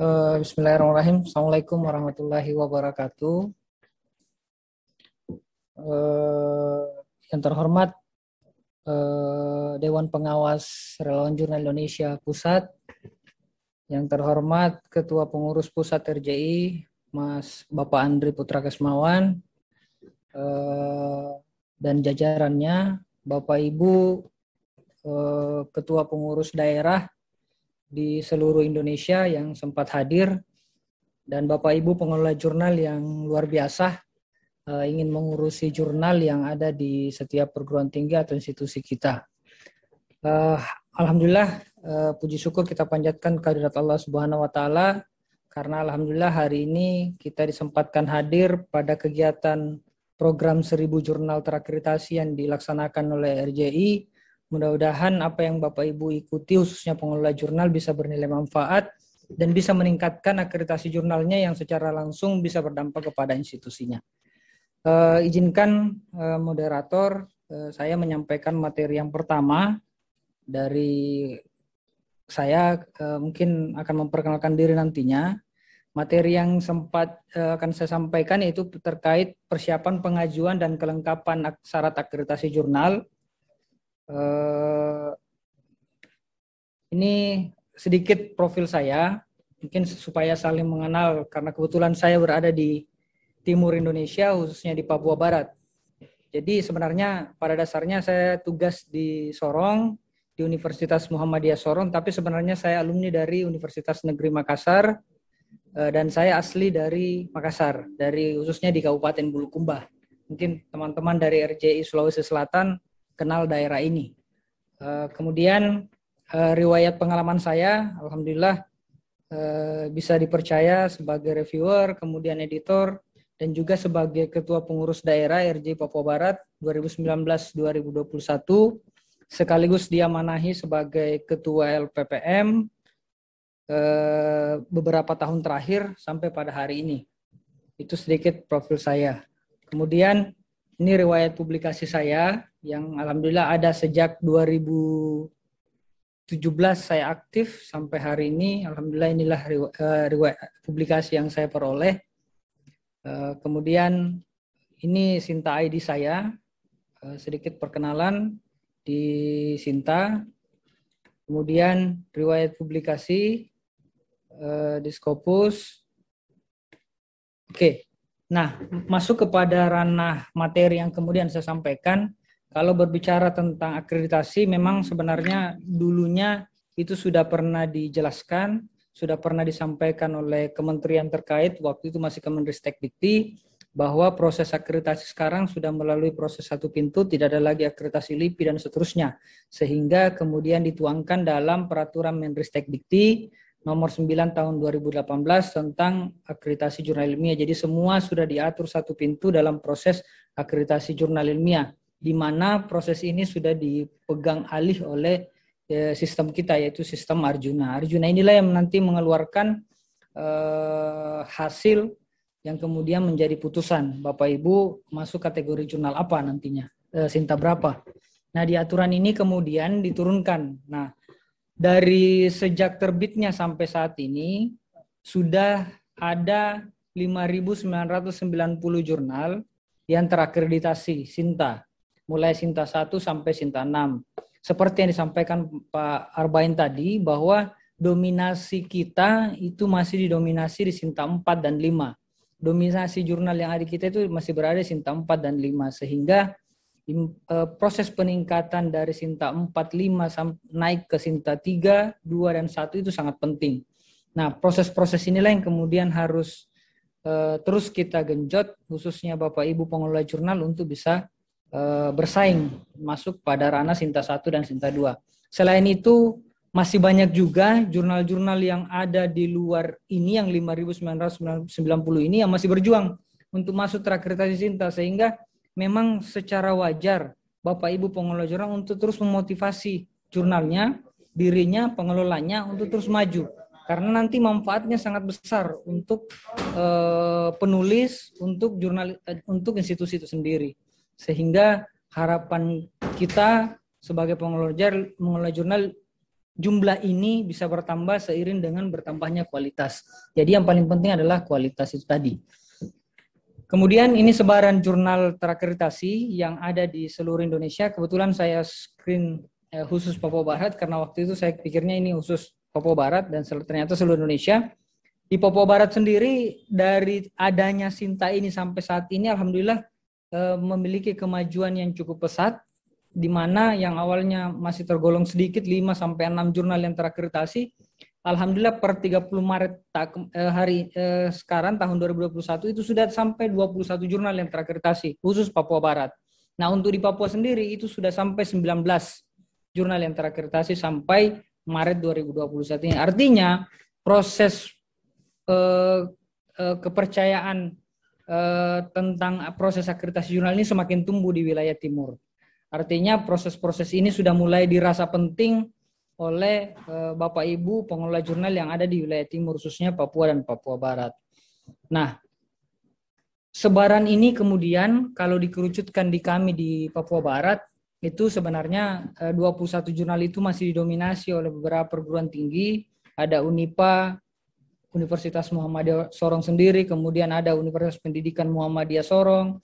Eh, bismillahirrahmanirrahim. Assalamualaikum warahmatullahi wabarakatuh. Eh, yang terhormat eh, Dewan Pengawas Relawan Jurnal Indonesia Pusat, yang terhormat Ketua Pengurus Pusat RJI, Mas Bapak Andri Putra Kesmawan, dan jajarannya, Bapak Ibu Ketua Pengurus Daerah, di seluruh Indonesia yang sempat hadir dan Bapak Ibu pengelola jurnal yang luar biasa uh, ingin mengurusi jurnal yang ada di setiap perguruan tinggi atau institusi kita. Uh, alhamdulillah uh, puji syukur kita panjatkan kehadirat Allah Subhanahu wa taala karena alhamdulillah hari ini kita disempatkan hadir pada kegiatan program seribu jurnal terakreditasi yang dilaksanakan oleh RJI Mudah-mudahan apa yang Bapak Ibu ikuti khususnya pengelola jurnal bisa bernilai manfaat dan bisa meningkatkan akreditasi jurnalnya yang secara langsung bisa berdampak kepada institusinya. E, izinkan e, moderator e, saya menyampaikan materi yang pertama dari saya mungkin akan memperkenalkan diri nantinya. Materi yang sempat akan saya sampaikan yaitu terkait persiapan pengajuan dan kelengkapan syarat akreditasi jurnal uh, ini sedikit profil saya, mungkin supaya saling mengenal karena kebetulan saya berada di timur Indonesia khususnya di Papua Barat. Jadi sebenarnya pada dasarnya saya tugas di Sorong di Universitas Muhammadiyah Sorong, tapi sebenarnya saya alumni dari Universitas Negeri Makassar eh, dan saya asli dari Makassar, dari khususnya di Kabupaten Bulukumba. Mungkin teman-teman dari RJI Sulawesi Selatan kenal daerah ini. Eh, kemudian eh, riwayat pengalaman saya, alhamdulillah eh, bisa dipercaya sebagai reviewer, kemudian editor, dan juga sebagai ketua pengurus daerah RJ Papua Barat 2019-2021, sekaligus diamanahi sebagai ketua LPPM beberapa tahun terakhir sampai pada hari ini. Itu sedikit profil saya. Kemudian ini riwayat publikasi saya yang alhamdulillah ada sejak 2017 saya aktif sampai hari ini. Alhamdulillah inilah eh, riwayat, publikasi yang saya peroleh. Eh, kemudian ini Sinta ID saya. Eh, sedikit perkenalan di Sinta. Kemudian riwayat publikasi di Scopus. Oke, Nah, masuk kepada ranah materi yang kemudian saya sampaikan, kalau berbicara tentang akreditasi, memang sebenarnya dulunya itu sudah pernah dijelaskan, sudah pernah disampaikan oleh kementerian terkait, waktu itu masih Kemenristek Dikti, bahwa proses akreditasi sekarang sudah melalui proses satu pintu, tidak ada lagi akreditasi LIPI dan seterusnya. Sehingga kemudian dituangkan dalam peraturan Menristek Dikti nomor 9 tahun 2018 tentang akreditasi jurnal ilmiah. Jadi semua sudah diatur satu pintu dalam proses akreditasi jurnal ilmiah di mana proses ini sudah dipegang alih oleh eh, sistem kita yaitu sistem Arjuna. Arjuna inilah yang nanti mengeluarkan eh, hasil yang kemudian menjadi putusan Bapak Ibu masuk kategori jurnal apa nantinya, eh, sinta berapa. Nah, di aturan ini kemudian diturunkan. Nah, dari sejak terbitnya sampai saat ini sudah ada 5.990 jurnal yang terakreditasi Sinta, mulai Sinta 1 sampai Sinta 6. Seperti yang disampaikan Pak Arbain tadi bahwa dominasi kita itu masih didominasi di Sinta 4 dan 5. Dominasi jurnal yang ada kita itu masih berada di Sinta 4 dan 5 sehingga Eh, proses peningkatan dari Sinta 4, 5 naik ke Sinta 3, 2 dan 1 itu sangat penting. Nah, proses-proses inilah yang kemudian harus eh, terus kita genjot khususnya Bapak Ibu pengelola jurnal untuk bisa eh, bersaing masuk pada ranah Sinta 1 dan Sinta 2. Selain itu masih banyak juga jurnal-jurnal yang ada di luar ini yang 5990 ini yang masih berjuang untuk masuk terakreditasi Sinta sehingga memang secara wajar Bapak Ibu pengelola jurnal untuk terus memotivasi jurnalnya, dirinya, pengelolanya untuk terus maju. Karena nanti manfaatnya sangat besar untuk eh, penulis, untuk jurnal, eh, untuk institusi itu sendiri. Sehingga harapan kita sebagai pengelola, pengelola jurnal jumlah ini bisa bertambah seiring dengan bertambahnya kualitas. Jadi yang paling penting adalah kualitas itu tadi. Kemudian ini sebaran jurnal terakreditasi yang ada di seluruh Indonesia. Kebetulan saya screen eh, khusus Papua Barat karena waktu itu saya pikirnya ini khusus Papua Barat dan ternyata seluruh Indonesia. Di Papua Barat sendiri dari adanya Sinta ini sampai saat ini alhamdulillah eh, memiliki kemajuan yang cukup pesat di mana yang awalnya masih tergolong sedikit 5 sampai 6 jurnal yang terakreditasi Alhamdulillah per 30 Maret tak, eh, hari eh, sekarang tahun 2021 itu sudah sampai 21 jurnal yang terakreditasi khusus Papua Barat. Nah, untuk di Papua sendiri itu sudah sampai 19 jurnal yang terakreditasi sampai Maret 2021 ini. Artinya proses eh, eh, kepercayaan eh, tentang proses akreditasi jurnal ini semakin tumbuh di wilayah timur. Artinya proses-proses ini sudah mulai dirasa penting oleh eh, Bapak Ibu pengelola jurnal yang ada di wilayah timur khususnya Papua dan Papua Barat. Nah, sebaran ini kemudian kalau dikerucutkan di kami di Papua Barat itu sebenarnya 21 eh, jurnal itu masih didominasi oleh beberapa perguruan tinggi, ada UNIPA, Universitas Muhammadiyah Sorong sendiri, kemudian ada Universitas Pendidikan Muhammadiyah Sorong,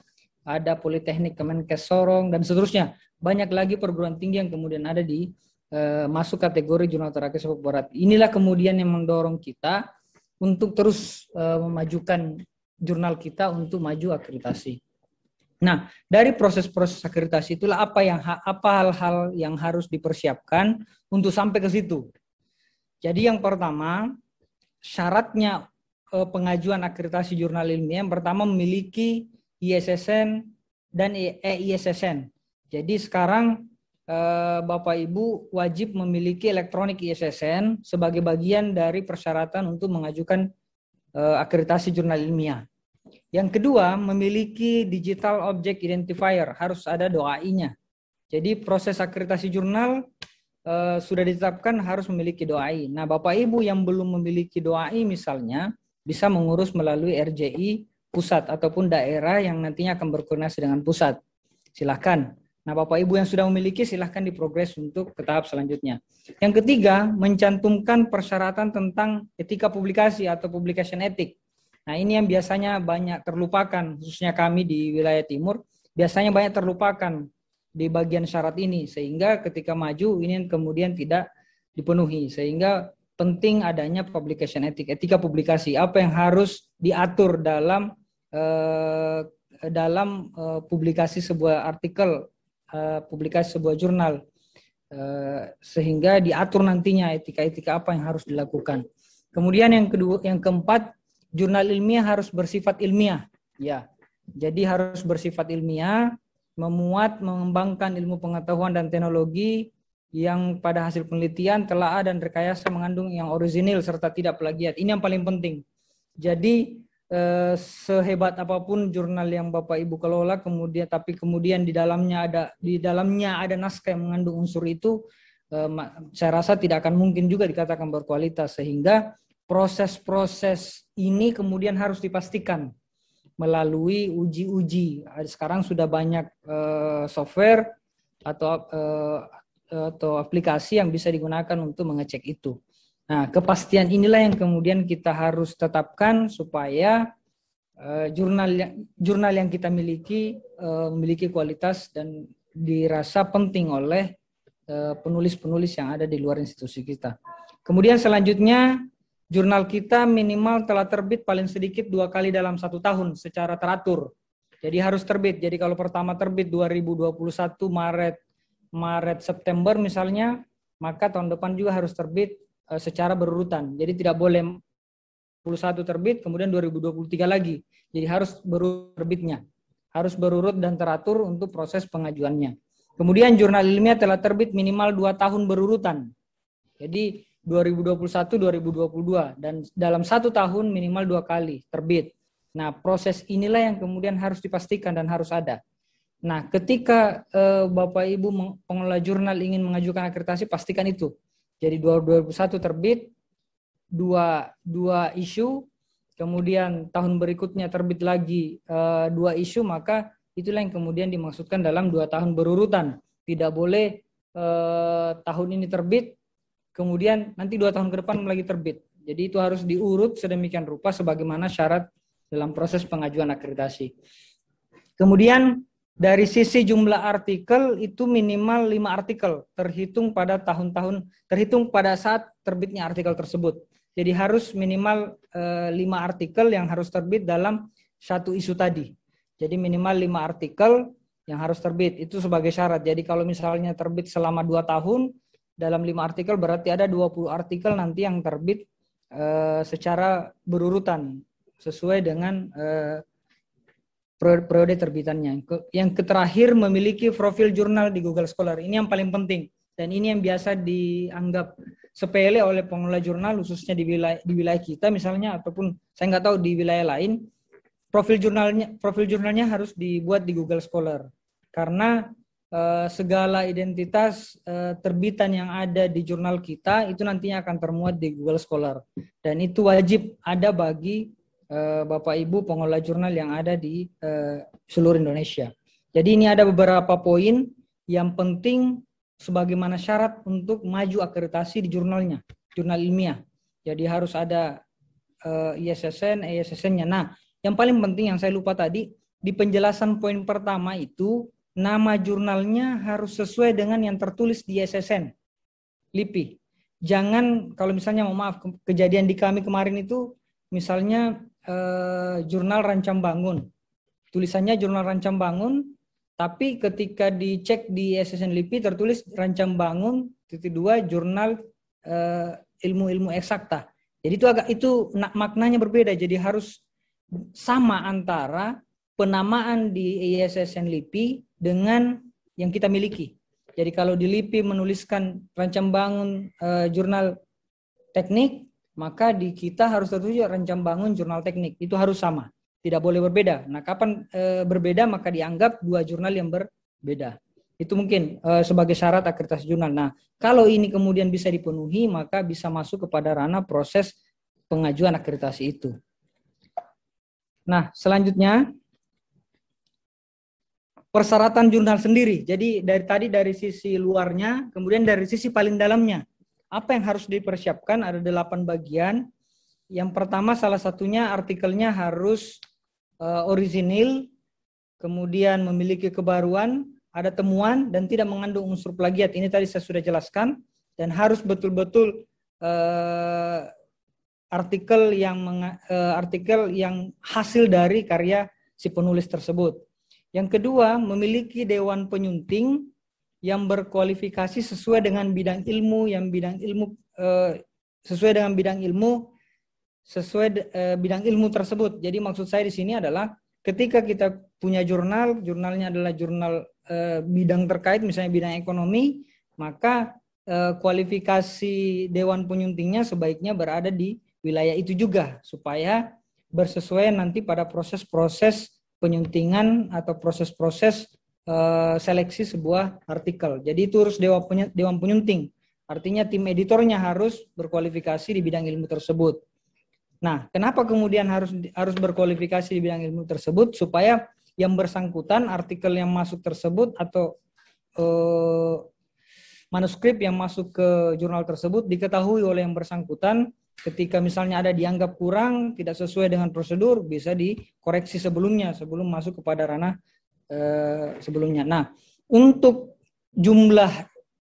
ada Politeknik Kemenkes Sorong dan seterusnya. Banyak lagi perguruan tinggi yang kemudian ada di Eh, masuk kategori jurnal terakhir sepak bola. Inilah kemudian yang mendorong kita untuk terus uh, memajukan jurnal kita untuk maju akreditasi. Nah, dari proses-proses akreditasi itulah apa yang apa hal-hal yang harus dipersiapkan untuk sampai ke situ. Jadi yang pertama, syaratnya eh, pengajuan akreditasi jurnal ilmiah yang pertama memiliki ISSN dan EISSN. Jadi sekarang Eh, Bapak Ibu wajib memiliki elektronik ISSN sebagai bagian dari persyaratan untuk mengajukan eh, akreditasi jurnal ilmiah. Yang kedua, memiliki digital object identifier, harus ada doainya. Jadi proses akreditasi jurnal eh, sudah ditetapkan harus memiliki doai. Nah, Bapak Ibu yang belum memiliki doai misalnya bisa mengurus melalui RJI pusat ataupun daerah yang nantinya akan berkoordinasi dengan pusat. Silahkan. Nah, Bapak Ibu yang sudah memiliki silahkan diprogres untuk ke tahap selanjutnya. Yang ketiga, mencantumkan persyaratan tentang etika publikasi atau publication etik. Nah, ini yang biasanya banyak terlupakan, khususnya kami di wilayah timur, biasanya banyak terlupakan di bagian syarat ini, sehingga ketika maju ini kemudian tidak dipenuhi, sehingga penting adanya publication etik, etika publikasi, apa yang harus diatur dalam eh, dalam eh, publikasi sebuah artikel uh, publikasi sebuah jurnal uh, sehingga diatur nantinya etika-etika apa yang harus dilakukan. Kemudian yang kedua, yang keempat, jurnal ilmiah harus bersifat ilmiah, ya. Jadi harus bersifat ilmiah, memuat, mengembangkan ilmu pengetahuan dan teknologi yang pada hasil penelitian, telah ada dan rekayasa mengandung yang orisinil serta tidak plagiat. Ini yang paling penting. Jadi Eh, sehebat apapun jurnal yang Bapak Ibu kelola kemudian tapi kemudian di dalamnya ada di dalamnya ada naskah yang mengandung unsur itu eh, saya rasa tidak akan mungkin juga dikatakan berkualitas sehingga proses-proses ini kemudian harus dipastikan melalui uji-uji. Sekarang sudah banyak eh, software atau atau aplikasi yang bisa digunakan untuk mengecek itu. Nah, kepastian inilah yang kemudian kita harus tetapkan supaya uh, jurnal jurnal yang kita miliki uh, memiliki kualitas dan dirasa penting oleh eh, penulis-penulis yang ada di luar institusi kita. Kemudian selanjutnya jurnal kita minimal telah terbit paling sedikit dua kali dalam satu tahun secara teratur. Jadi harus terbit. Jadi kalau pertama terbit 2021 Maret Maret September misalnya, maka tahun depan juga harus terbit Eh, secara berurutan. Jadi tidak boleh 2021 terbit, kemudian 2023 lagi. Jadi harus berurut terbitnya. Harus berurut dan teratur untuk proses pengajuannya. Kemudian jurnal ilmiah telah terbit minimal 2 tahun berurutan. Jadi 2021-2022 dan dalam satu tahun minimal dua kali terbit. Nah proses inilah yang kemudian harus dipastikan dan harus ada. Nah ketika uh, Bapak Ibu pengelola jurnal ingin mengajukan akreditasi pastikan itu jadi 2021 terbit dua dua isu, kemudian tahun berikutnya terbit lagi uh, dua isu, maka itulah yang kemudian dimaksudkan dalam dua tahun berurutan. Tidak boleh uh, tahun ini terbit, kemudian nanti dua tahun ke depan lagi terbit. Jadi itu harus diurut sedemikian rupa sebagaimana syarat dalam proses pengajuan akreditasi. Kemudian dari sisi jumlah artikel itu minimal lima artikel terhitung pada tahun-tahun terhitung pada saat terbitnya artikel tersebut. Jadi harus minimal eh, lima artikel yang harus terbit dalam satu isu tadi. Jadi minimal lima artikel yang harus terbit itu sebagai syarat. Jadi kalau misalnya terbit selama dua tahun dalam lima artikel berarti ada 20 artikel nanti yang terbit eh, secara berurutan sesuai dengan eh, periode, terbitannya. yang terakhir memiliki profil jurnal di Google Scholar. Ini yang paling penting dan ini yang biasa dianggap sepele oleh pengelola jurnal khususnya di wilayah di wilayah kita misalnya ataupun saya nggak tahu di wilayah lain profil jurnalnya profil jurnalnya harus dibuat di Google Scholar karena eh, segala identitas eh, terbitan yang ada di jurnal kita itu nantinya akan termuat di Google Scholar dan itu wajib ada bagi Eh, Bapak Ibu pengelola jurnal yang ada di eh, seluruh Indonesia. Jadi ini ada beberapa poin yang penting sebagaimana syarat untuk maju akreditasi di jurnalnya, jurnal ilmiah. Jadi harus ada eh, ISSN, ISSN-nya. E nah, yang paling penting yang saya lupa tadi, di penjelasan poin pertama itu, nama jurnalnya harus sesuai dengan yang tertulis di ISSN, e LIPI. Jangan, kalau misalnya, mau maaf, kejadian di kami kemarin itu, misalnya eh, jurnal Rancam Bangun. Tulisannya jurnal Rancam Bangun, tapi ketika dicek di SSN LIPI tertulis Rancam Bangun titik dua jurnal eh, ilmu-ilmu eksakta. Jadi itu agak itu maknanya berbeda. Jadi harus sama antara penamaan di ISSN LIPI dengan yang kita miliki. Jadi kalau di LIPI menuliskan rancam bangun e, jurnal teknik, maka di kita harus tertuju rencam bangun jurnal teknik itu harus sama tidak boleh berbeda nah kapan e, berbeda maka dianggap dua jurnal yang berbeda itu mungkin e, sebagai syarat akreditasi jurnal nah kalau ini kemudian bisa dipenuhi maka bisa masuk kepada ranah proses pengajuan akreditasi itu nah selanjutnya persyaratan jurnal sendiri jadi dari tadi dari sisi luarnya kemudian dari sisi paling dalamnya apa yang harus dipersiapkan? Ada delapan bagian. Yang pertama salah satunya artikelnya harus uh, orisinil, kemudian memiliki kebaruan, ada temuan dan tidak mengandung unsur plagiat. Ini tadi saya sudah jelaskan dan harus betul-betul uh, artikel yang meng, uh, eh, artikel yang hasil dari karya si penulis tersebut. Yang kedua, memiliki dewan penyunting yang berkualifikasi sesuai dengan bidang ilmu yang bidang ilmu eh, sesuai dengan bidang ilmu sesuai eh, bidang ilmu tersebut. Jadi maksud saya di sini adalah ketika kita punya jurnal, jurnalnya adalah jurnal eh, bidang terkait misalnya bidang ekonomi, maka eh, kualifikasi dewan penyuntingnya sebaiknya berada di wilayah itu juga supaya bersesuaian nanti pada proses-proses penyuntingan atau proses-proses uh, seleksi sebuah artikel. Jadi itu harus dewan punya dewan penyunting. Artinya tim editornya harus berkualifikasi di bidang ilmu tersebut. Nah, kenapa kemudian harus harus berkualifikasi di bidang ilmu tersebut supaya yang bersangkutan artikel yang masuk tersebut atau uh, manuskrip yang masuk ke jurnal tersebut diketahui oleh yang bersangkutan ketika misalnya ada dianggap kurang, tidak sesuai dengan prosedur bisa dikoreksi sebelumnya sebelum masuk kepada ranah Eh, sebelumnya. Nah, untuk jumlah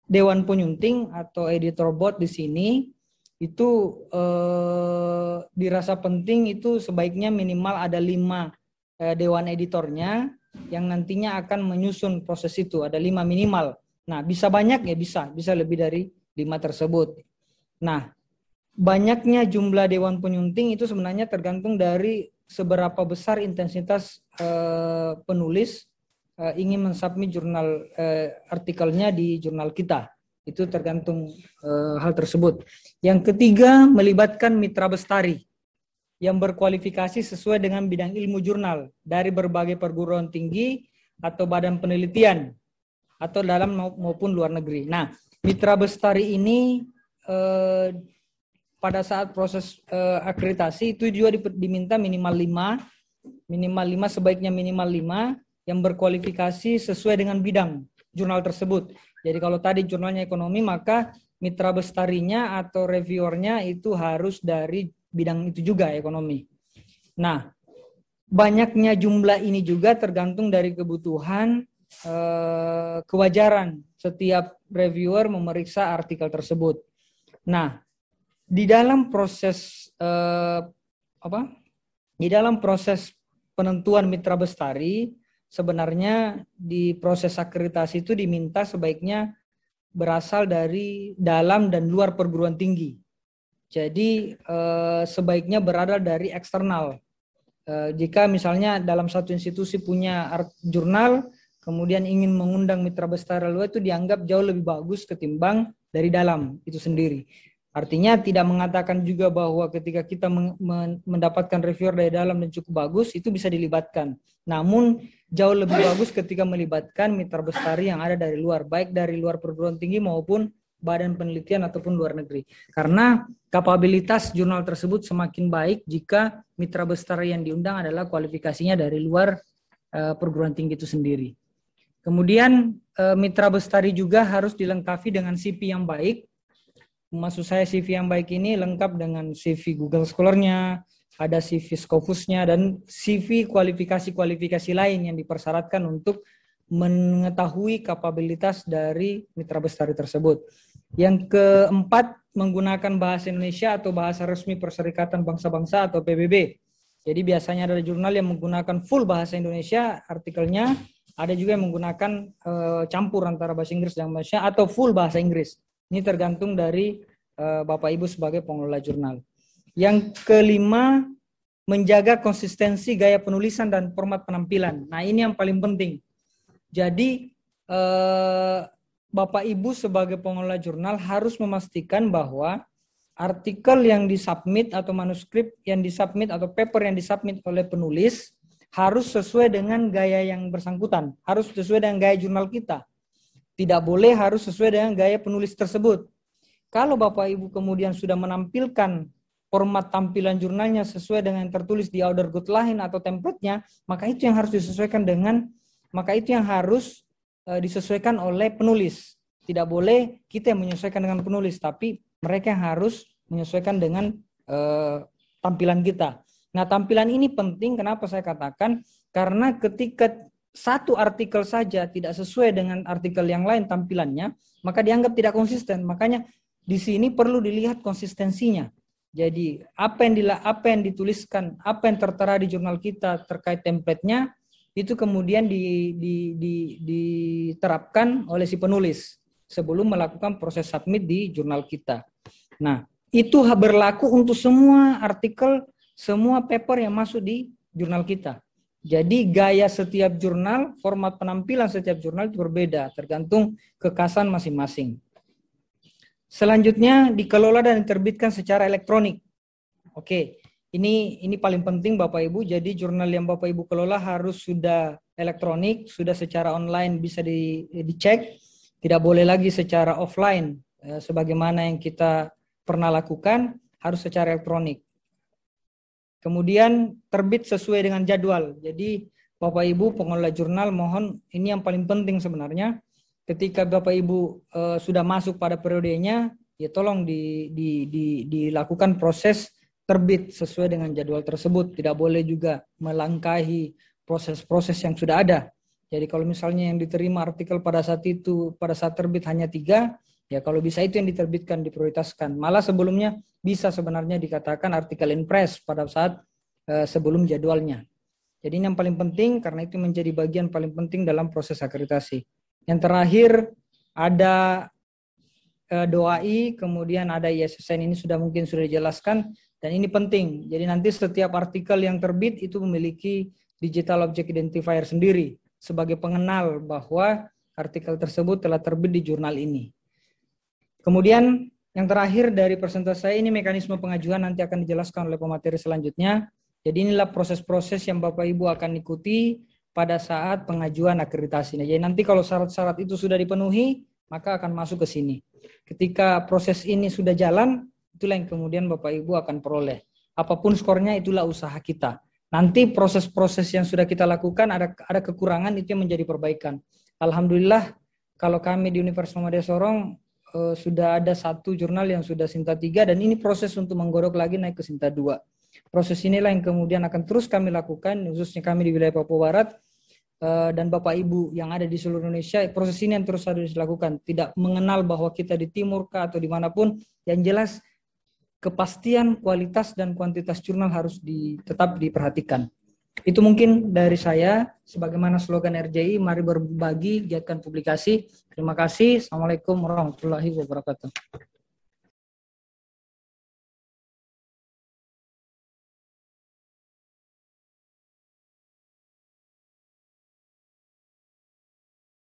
dewan penyunting atau editor bot di sini itu eh, dirasa penting itu sebaiknya minimal ada lima eh, dewan editornya yang nantinya akan menyusun proses itu ada lima minimal. Nah bisa banyak ya bisa bisa lebih dari lima tersebut. Nah banyaknya jumlah dewan penyunting itu sebenarnya tergantung dari seberapa besar intensitas eh, penulis uh, ingin mensubmit jurnal uh, artikelnya di jurnal kita. Itu tergantung uh, hal tersebut. Yang ketiga, melibatkan mitra bestari yang berkualifikasi sesuai dengan bidang ilmu jurnal dari berbagai perguruan tinggi atau badan penelitian atau dalam maupun luar negeri. Nah, mitra bestari ini eh, pada saat proses eh, akreditasi itu juga diminta minimal lima minimal lima sebaiknya minimal lima yang berkualifikasi sesuai dengan bidang jurnal tersebut. Jadi kalau tadi jurnalnya ekonomi, maka mitra bestarinya atau reviewernya itu harus dari bidang itu juga ekonomi. Nah, banyaknya jumlah ini juga tergantung dari kebutuhan eh, kewajaran setiap reviewer memeriksa artikel tersebut. Nah, di dalam proses eh, apa? Di dalam proses penentuan mitra bestari, sebenarnya di proses akreditasi itu diminta sebaiknya berasal dari dalam dan luar perguruan tinggi. Jadi eh, sebaiknya berada dari eksternal. Eh, jika misalnya dalam satu institusi punya art jurnal, kemudian ingin mengundang mitra besar luar itu dianggap jauh lebih bagus ketimbang dari dalam itu sendiri. Artinya tidak mengatakan juga bahwa ketika kita mendapatkan reviewer dari dalam dan cukup bagus itu bisa dilibatkan. Namun jauh lebih bagus ketika melibatkan mitra bestari yang ada dari luar, baik dari luar perguruan tinggi maupun badan penelitian ataupun luar negeri. Karena kapabilitas jurnal tersebut semakin baik jika mitra bestari yang diundang adalah kualifikasinya dari luar eh, perguruan tinggi itu sendiri. Kemudian eh, mitra bestari juga harus dilengkapi dengan CV yang baik. Maksud saya CV yang baik ini lengkap dengan CV Google Scholar-nya, ada CV kofusnya dan CV kualifikasi-kualifikasi lain yang dipersyaratkan untuk mengetahui kapabilitas dari mitra bestari tersebut. Yang keempat, menggunakan bahasa Indonesia atau bahasa resmi Perserikatan Bangsa-Bangsa atau PBB. Jadi biasanya ada jurnal yang menggunakan full bahasa Indonesia artikelnya, ada juga yang menggunakan e, campur antara bahasa Inggris dan Malaysia atau full bahasa Inggris. Ini tergantung dari eh, Bapak Ibu sebagai pengelola jurnal. Yang kelima, menjaga konsistensi gaya penulisan dan format penampilan. Nah, ini yang paling penting. Jadi, eh, Bapak Ibu sebagai pengelola jurnal harus memastikan bahwa artikel yang disubmit atau manuskrip yang disubmit atau paper yang disubmit oleh penulis harus sesuai dengan gaya yang bersangkutan, harus sesuai dengan gaya jurnal kita. Tidak boleh harus sesuai dengan gaya penulis tersebut. Kalau Bapak Ibu kemudian sudah menampilkan format tampilan jurnalnya sesuai dengan yang tertulis di order good line atau template-nya, maka itu yang harus disesuaikan dengan maka itu yang harus e, disesuaikan oleh penulis. Tidak boleh kita yang menyesuaikan dengan penulis, tapi mereka yang harus menyesuaikan dengan e, tampilan kita. Nah, tampilan ini penting kenapa saya katakan karena ketika satu artikel saja tidak sesuai dengan artikel yang lain tampilannya, maka dianggap tidak konsisten. Makanya di sini perlu dilihat konsistensinya. Jadi apa yang dila, apa yang dituliskan, apa yang tertera di jurnal kita terkait template-nya itu kemudian di, di, di, diterapkan oleh si penulis sebelum melakukan proses submit di jurnal kita. Nah, itu berlaku untuk semua artikel, semua paper yang masuk di jurnal kita. Jadi gaya setiap jurnal, format penampilan setiap jurnal itu berbeda, tergantung kekasan masing-masing. Selanjutnya dikelola dan diterbitkan secara elektronik. Oke, ini ini paling penting Bapak Ibu. Jadi jurnal yang Bapak Ibu kelola harus sudah elektronik, sudah secara online bisa di, dicek, tidak boleh lagi secara offline eh, sebagaimana yang kita pernah lakukan harus secara elektronik. Kemudian terbit sesuai dengan jadwal. Jadi Bapak Ibu pengelola jurnal mohon ini yang paling penting sebenarnya ketika Bapak Ibu e, sudah masuk pada periodenya, ya tolong di, di, di, dilakukan proses terbit sesuai dengan jadwal tersebut. Tidak boleh juga melangkahi proses-proses yang sudah ada. Jadi kalau misalnya yang diterima artikel pada saat itu, pada saat terbit hanya tiga, ya kalau bisa itu yang diterbitkan, diprioritaskan. Malah sebelumnya bisa sebenarnya dikatakan artikel in press pada saat e, sebelum jadwalnya. Jadi ini yang paling penting karena itu menjadi bagian paling penting dalam proses akreditasi. Yang terakhir ada doa eh, doai, kemudian ada ISSN ini sudah mungkin sudah dijelaskan dan ini penting. Jadi nanti setiap artikel yang terbit itu memiliki digital object identifier sendiri sebagai pengenal bahwa artikel tersebut telah terbit di jurnal ini. Kemudian yang terakhir dari presentasi saya ini mekanisme pengajuan nanti akan dijelaskan oleh pemateri selanjutnya. Jadi inilah proses-proses yang Bapak Ibu akan ikuti pada saat pengajuan akreditasi. Jadi nanti kalau syarat-syarat itu sudah dipenuhi, maka akan masuk ke sini. Ketika proses ini sudah jalan, itulah yang kemudian Bapak Ibu akan peroleh. Apapun skornya itulah usaha kita. Nanti proses-proses yang sudah kita lakukan ada ada kekurangan itu yang menjadi perbaikan. Alhamdulillah kalau kami di Universitas Muhammadiyah Sorong eh, sudah ada satu jurnal yang sudah Sinta 3 dan ini proses untuk menggorok lagi naik ke Sinta 2. Proses inilah yang kemudian akan terus kami lakukan khususnya kami di wilayah Papua Barat Eh, dan Bapak Ibu yang ada di seluruh Indonesia, proses ini yang terus harus dilakukan. Tidak mengenal bahwa kita di timur kah atau dimanapun, yang jelas kepastian kualitas dan kuantitas jurnal harus di, tetap diperhatikan. Itu mungkin dari saya, sebagaimana slogan RJI, mari berbagi, giatkan publikasi. Terima kasih. Assalamualaikum warahmatullahi wabarakatuh.